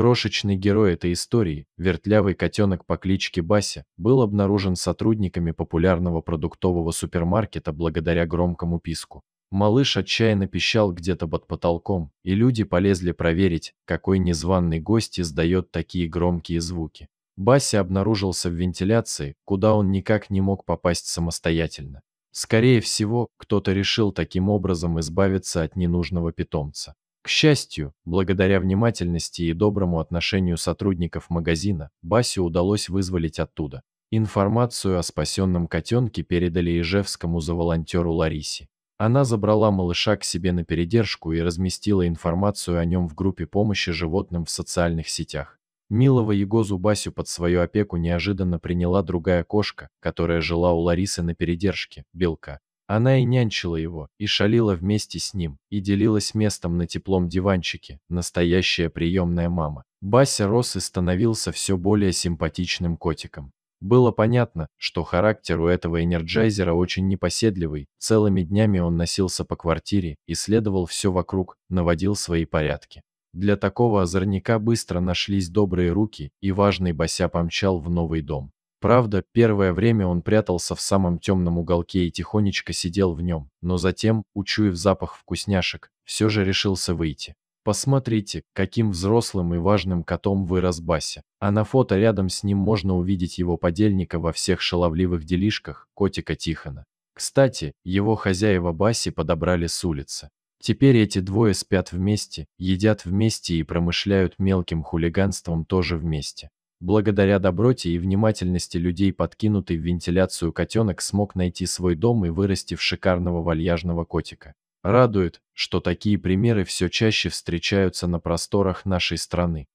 Крошечный герой этой истории, вертлявый котенок по кличке Бася, был обнаружен сотрудниками популярного продуктового супермаркета благодаря громкому писку. Малыш отчаянно пищал где-то под потолком, и люди полезли проверить, какой незваный гость издает такие громкие звуки. Бася обнаружился в вентиляции, куда он никак не мог попасть самостоятельно. Скорее всего, кто-то решил таким образом избавиться от ненужного питомца. К счастью, благодаря внимательности и доброму отношению сотрудников магазина, Басю удалось вызволить оттуда. Информацию о спасенном котенке передали ижевскому заволонтеру Ларисе. Она забрала малыша к себе на передержку и разместила информацию о нем в группе помощи животным в социальных сетях. Милого Егозу Басю под свою опеку неожиданно приняла другая кошка, которая жила у Ларисы на передержке, Белка. Она и нянчила его, и шалила вместе с ним, и делилась местом на теплом диванчике, настоящая приемная мама. Бася рос и становился все более симпатичным котиком. Было понятно, что характер у этого энерджайзера очень непоседливый, целыми днями он носился по квартире, исследовал все вокруг, наводил свои порядки. Для такого озорника быстро нашлись добрые руки, и важный Бася помчал в новый дом. Правда, первое время он прятался в самом темном уголке и тихонечко сидел в нем, но затем, учуяв запах вкусняшек, все же решился выйти. Посмотрите, каким взрослым и важным котом вырос Бася. А на фото рядом с ним можно увидеть его подельника во всех шаловливых делишках, котика Тихона. Кстати, его хозяева Баси подобрали с улицы. Теперь эти двое спят вместе, едят вместе и промышляют мелким хулиганством тоже вместе. Благодаря доброте и внимательности людей подкинутый в вентиляцию котенок смог найти свой дом и вырасти в шикарного вальяжного котика. Радует, что такие примеры все чаще встречаются на просторах нашей страны.